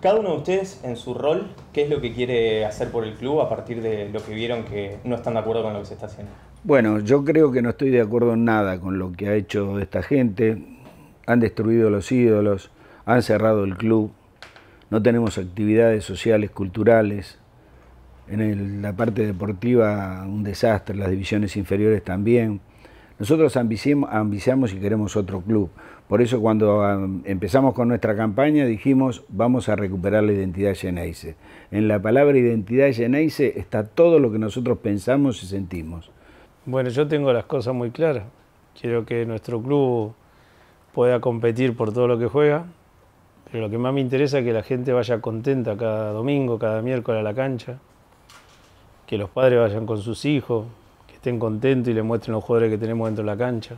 Cada uno de ustedes en su rol, ¿qué es lo que quiere hacer por el club a partir de lo que vieron que no están de acuerdo con lo que se está haciendo? Bueno, yo creo que no estoy de acuerdo en nada con lo que ha hecho esta gente. Han destruido los ídolos, han cerrado el club, no tenemos actividades sociales, culturales. En la parte deportiva un desastre, las divisiones inferiores también. Nosotros ambiciamos y queremos otro club. Por eso cuando empezamos con nuestra campaña dijimos vamos a recuperar la identidad Geneise. En la palabra identidad Geneise está todo lo que nosotros pensamos y sentimos. Bueno, yo tengo las cosas muy claras. Quiero que nuestro club pueda competir por todo lo que juega, pero lo que más me interesa es que la gente vaya contenta cada domingo, cada miércoles a la cancha, que los padres vayan con sus hijos, estén contentos y le muestren los jugadores que tenemos dentro de la cancha.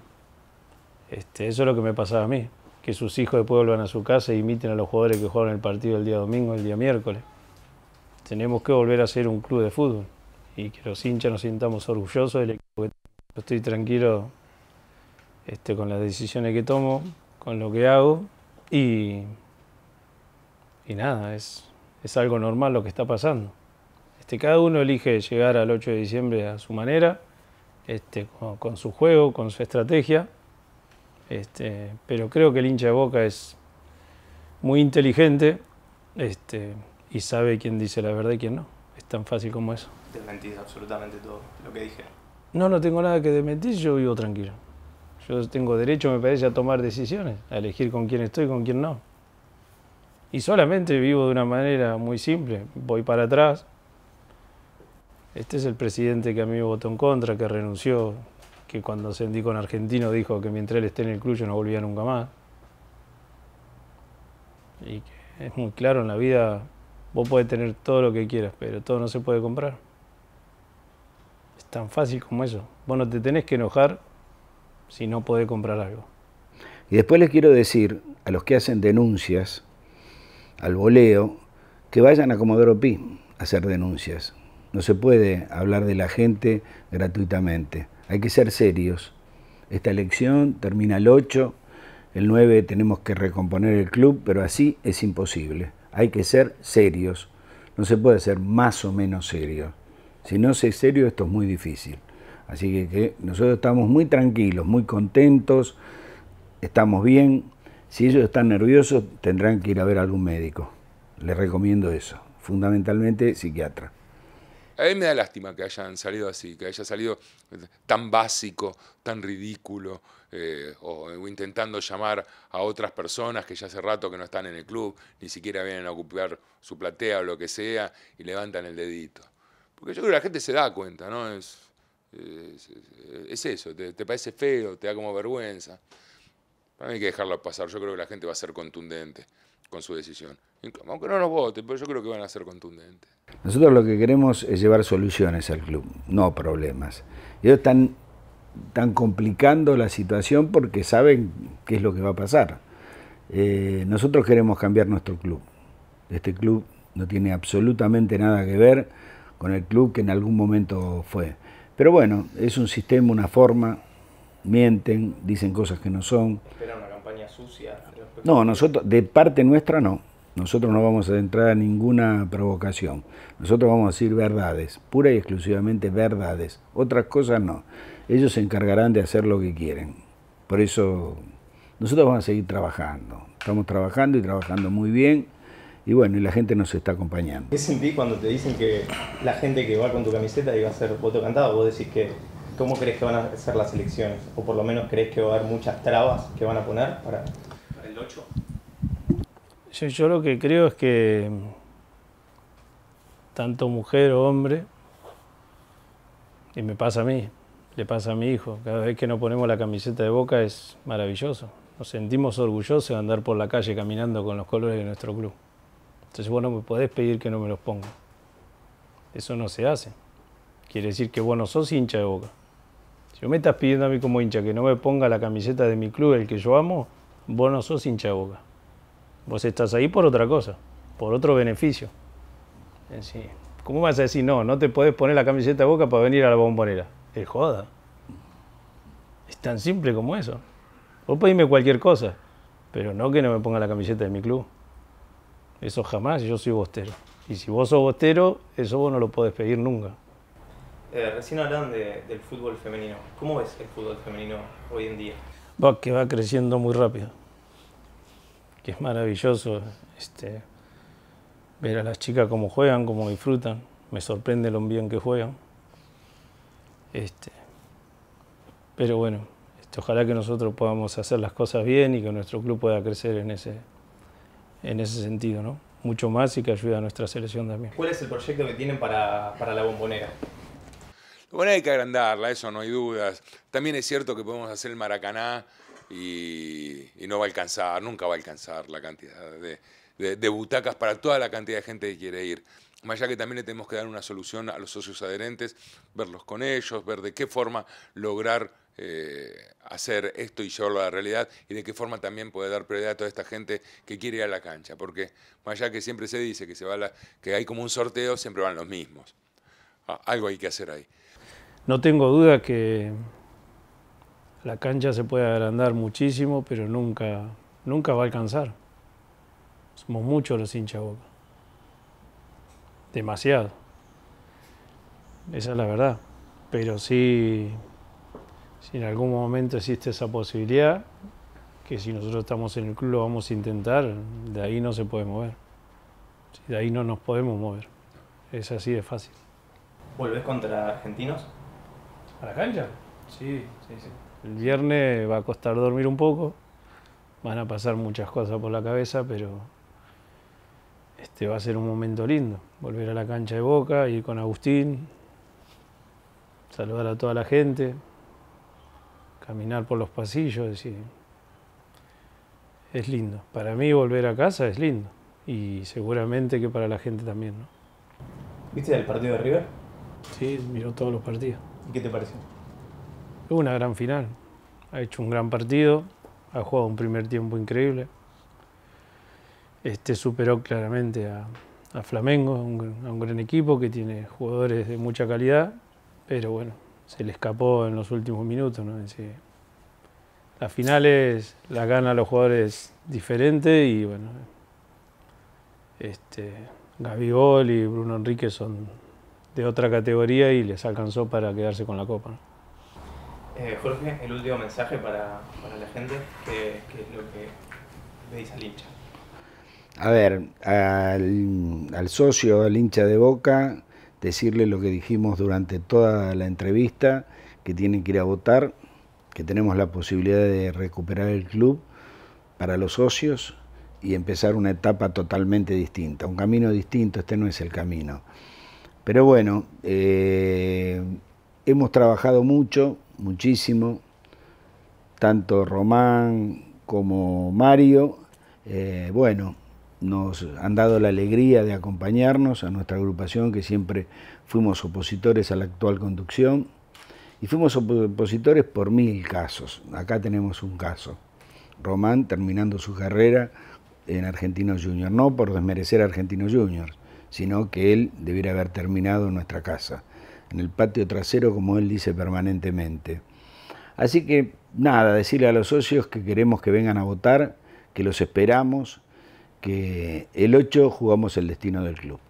Este, eso es lo que me pasaba a mí, que sus hijos después vuelvan a su casa e imiten a los jugadores que jugaron el partido el día domingo, el día miércoles. Tenemos que volver a ser un club de fútbol y que los hinchas nos sintamos orgullosos del equipo que Estoy tranquilo este, con las decisiones que tomo, con lo que hago y, y nada, es, es algo normal lo que está pasando. Este, cada uno elige llegar al 8 de diciembre a su manera este, con, su juego, con su estrategia. Este, pero creo que el hincha de Boca es muy inteligente este, y sabe quién dice la verdad y quién no. Es tan fácil como eso. Desmentís absolutamente todo lo que dije. No, no tengo nada que desmentir, yo vivo tranquilo. Yo tengo derecho, me parece, a tomar decisiones, a elegir con quién estoy y con quién no. Y solamente vivo de una manera muy simple. Voy para atrás, este es el presidente que a mí me votó en contra, que renunció, que cuando se indicó en Argentino dijo que mientras él esté en el club yo no volvía nunca más. Y que es muy claro, en la vida vos podés tener todo lo que quieras, pero todo no se puede comprar. Es tan fácil como eso. Vos no te tenés que enojar si no podés comprar algo. Y después les quiero decir a los que hacen denuncias al voleo que vayan a Comodoro Pi a hacer denuncias no se puede hablar de la gente gratuitamente. Hay que ser serios. Esta elección termina el 8, el 9 tenemos que recomponer el club, pero así es imposible. Hay que ser serios. No se puede ser más o menos serio. Si no se es serio, esto es muy difícil. Así que, nosotros estamos muy tranquilos, muy contentos, estamos bien. Si ellos están nerviosos, tendrán que ir a ver a algún médico. Les recomiendo eso, fundamentalmente psiquiatra. A mí me da lástima que hayan salido así, que haya salido tan básico, tan ridículo, eh, o intentando llamar a otras personas que ya hace rato que no están en el club, ni siquiera vienen a ocupar su platea o lo que sea, y levantan el dedito. Porque yo creo que la gente se da cuenta, ¿no? Es, eso, te, te, parece feo, te da como vergüenza. Para mí hay que dejarlo pasar, yo creo que la gente va a ser contundente con su decisión. Aunque no nos voten, pero yo creo que van a ser contundentes. Nosotros lo que queremos es llevar soluciones al club, no problemas. Ellos están, complicando la situación porque saben qué es lo que va a pasar. Eh, nosotros queremos cambiar nuestro club. Este club no tiene absolutamente nada que ver con el club que en algún momento fue. Pero bueno, es un sistema, una forma, mienten, dicen cosas que no son. Esperan una campaña sucia. No, nosotros, de parte nuestra no. Nosotros no vamos a entrar a ninguna provocación. Nosotros vamos a decir verdades, pura y exclusivamente verdades. Otras cosas no. Ellos se encargarán de hacer lo que quieren. Por eso nosotros vamos a seguir trabajando. Estamos trabajando y trabajando muy bien. Y bueno, y la gente nos está acompañando. ¿Qué sentí cuando te dicen que la gente que va con tu camiseta iba a ser voto cantado? Vos decís que, ¿cómo crees que van a ser las elecciones? O por lo menos crees que va a haber muchas trabas que van a poner para el 8? Yo, lo que creo es que mm, tanto mujer o hombre, y me pasa a mí, le pasa a mi hijo, cada vez que nos ponemos la camiseta de boca es maravilloso. Nos sentimos orgullosos de andar por la calle caminando con los colores de nuestro club. Entonces vos no me podés pedir que no me los ponga. Eso no se hace. Quiere decir que vos no sos hincha de boca. Si vos me estás pidiendo a mí como hincha que no me ponga la camiseta de mi club, el que yo amo, vos no sos hincha de boca. Vos estás ahí por otra cosa, por otro beneficio. Sí. ¿Cómo vas a decir, no, no te puedes poner la camiseta de boca para venir a la bombonera? Es joda. Es tan simple como eso. Vos pedirme cualquier cosa, pero no que no me ponga la camiseta de mi club. Eso jamás, yo soy bostero. Y si vos sos bostero, eso vos no lo podés pedir nunca. Eh, recién hablan del fútbol femenino. ¿Cómo ves el fútbol femenino hoy en día? Va, que va creciendo muy rápido que es maravilloso este, ver a las chicas cómo juegan, cómo disfrutan. Me sorprende lo bien que juegan. Este, pero bueno, este, ojalá que nosotros podamos hacer las cosas bien y que nuestro club pueda crecer en ese, en ese sentido, ¿no? Mucho más y que ayude a nuestra selección también. ¿Cuál es el proyecto que tienen para, para la bombonera? Bueno, hay que agrandarla, eso no hay dudas. También es cierto que podemos hacer el Maracaná y, no va a alcanzar, nunca va a alcanzar la cantidad de, butacas para toda la cantidad de gente que quiere ir. Más allá que también le tenemos que dar una solución a los socios adherentes, verlos con ellos, ver de qué forma lograr eh, hacer esto y llevarlo a la realidad y de qué forma también puede dar prioridad a toda esta gente que quiere ir a la cancha. Porque más allá que siempre se dice que, se va la, que hay como un sorteo, siempre van los mismos. Ah, algo hay que hacer ahí. No tengo duda que la cancha se puede agrandar muchísimo, pero nunca, nunca va a alcanzar. Somos muchos los hinchas boca. Demasiado. Esa es la verdad. Pero sí, si en algún momento existe esa posibilidad, que si nosotros estamos en el club lo vamos a intentar, de ahí no se puede mover. De ahí no nos podemos mover. Es así de fácil. ¿Volvés contra argentinos? ¿A la cancha? Sí, sí, sí. El viernes va a costar dormir un poco, van a pasar muchas cosas por la cabeza, pero este va a ser un momento lindo. Volver a la cancha de Boca, ir con Agustín, saludar a toda la gente, caminar por los pasillos. es lindo. Para mí volver a casa es lindo y seguramente que para la gente también. ¿Viste el partido de River? Sí, miró todos los partidos. ¿Y qué te pareció? una gran final. Ha hecho un gran partido. Ha jugado un primer tiempo increíble. Este superó claramente a, Flamengo, a un, gran equipo que tiene jugadores de mucha calidad, pero bueno, se le escapó en los últimos minutos. ¿no? las finales las ganan los jugadores diferentes y bueno, este, Gol y Bruno Enrique son de otra categoría y les alcanzó para quedarse con la copa. Eh, Jorge, el último mensaje para, la gente, que, es lo que le dice al hincha. A ver, al, socio, al hincha de Boca, decirle lo que dijimos durante toda la entrevista, que tienen que ir a votar, que tenemos la posibilidad de recuperar el club para los socios y empezar una etapa totalmente distinta, un camino distinto, este no es el camino. Pero bueno, eh, hemos trabajado mucho, muchísimo, tanto Román como Mario, eh, bueno, nos han dado la alegría de acompañarnos a nuestra agrupación que siempre fuimos opositores a la actual conducción y fuimos opositores por mil casos. Acá tenemos un caso. Román terminando su carrera en Argentinos Junior, no por desmerecer a Argentinos Juniors, sino que él debiera haber terminado en nuestra casa en el patio trasero, como él dice permanentemente. Así que nada, decirle a los socios que queremos que vengan a votar, que los esperamos, que el 8 jugamos el destino del club.